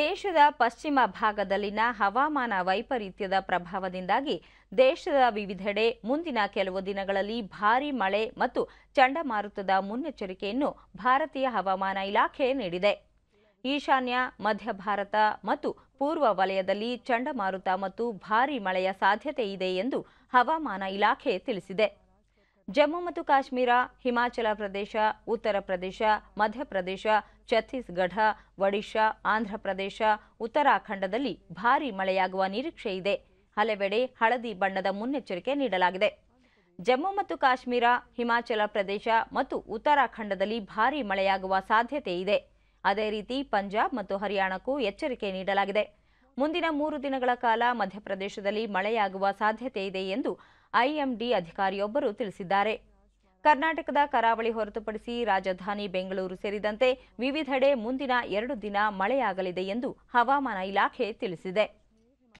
ದೇಶದ ಪಶ್ಚಿಮ ಭಾಗದಲ್ಲಿನ ಹವಾಮಾನ ವೈಪರೀತ್ಯದ ಪ್ರಭಾವದಿಂದಾಗಿ ದೇಶದ ವಿವಿಧೆಡೆ ಮುಂದಿನ ಕೆಲವು ದಿನಗಳಲ್ಲಿ ಭಾರೀ ಮಳೆ ಮತ್ತು ಚಂಡಮಾರುತದ ಮುನ್ನೆಚ್ಚರಿಕೆಯನ್ನು ಭಾರತೀಯ ಹವಾಮಾನ ಇಲಾಖೆ ನೀಡಿದೆ ಈಶಾನ್ಯ ಮಧ್ಯ ಭಾರತ ಮತ್ತು ಪೂರ್ವ ವಲಯದಲ್ಲಿ ಚಂಡಮಾರುತ ಮತ್ತು ಭಾರೀ ಮಳೆಯ ಸಾಧ್ಯತೆ ಇದೆ ಎಂದು ಹವಾಮಾನ ಇಲಾಖೆ ತಿಳಿಸಿದೆ ಜಮ್ಮು ಮತ್ತು ಕಾಶ್ಮೀರ ಹಿಮಾಚಲ ಪ್ರದೇಶ ಉತ್ತರ ಪ್ರದೇಶ ಮಧ್ಯಪ್ರದೇಶ ಛತ್ತೀಸ್ಗಢ ಒಡಿಶಾ ಆಂಧ್ರಪ್ರದೇಶ ಉತ್ತರಾಖಂಡದಲ್ಲಿ ಭಾರೀ ಮಳೆಯಾಗುವ ನಿರೀಕ್ಷೆ ಇದೆ ಹಲವೆಡೆ ಹಳದಿ ಬಣ್ಣದ ಮುನ್ನೆಚ್ಚರಿಕೆ ನೀಡಲಾಗಿದೆ ಜಮ್ಮು ಮತ್ತು ಕಾಶ್ಮೀರ ಹಿಮಾಚಲ ಪ್ರದೇಶ ಮತ್ತು ಉತ್ತರಾಖಂಡದಲ್ಲಿ ಭಾರೀ ಮಳೆಯಾಗುವ ಸಾಧ್ಯತೆ ಇದೆ ಅದೇ ರೀತಿ ಪಂಜಾಬ್ ಮತ್ತು ಹರಿಯಾಣಕ್ಕೂ ಎಚ್ಚರಿಕೆ ನೀಡಲಾಗಿದೆ ಮುಂದಿನ ಮೂರು ದಿನಗಳ ಕಾಲ ಮಧ್ಯಪ್ರದೇಶದಲ್ಲಿ ಮಳೆಯಾಗುವ ಸಾಧ್ಯತೆ ಇದೆ ಎಂದು ಐಎಂಡಿ ಅಧಿಕಾರಿಯೊಬ್ಬರು ತಿಳಿಸಿದ್ದಾರೆ ಕರ್ನಾಟಕದ ಕರಾವಳಿ ಹೊರತುಪಡಿಸಿ ರಾಜಧಾನಿ ಬೆಂಗಳೂರು ಸೇರಿದಂತೆ ವಿವಿಧೆಡೆ ಮುಂದಿನ ಎರಡು ದಿನ ಮಳೆಯಾಗಲಿದೆ ಎಂದು ಹವಾಮಾನ ಇಲಾಖೆ ತಿಳಿಸಿದೆ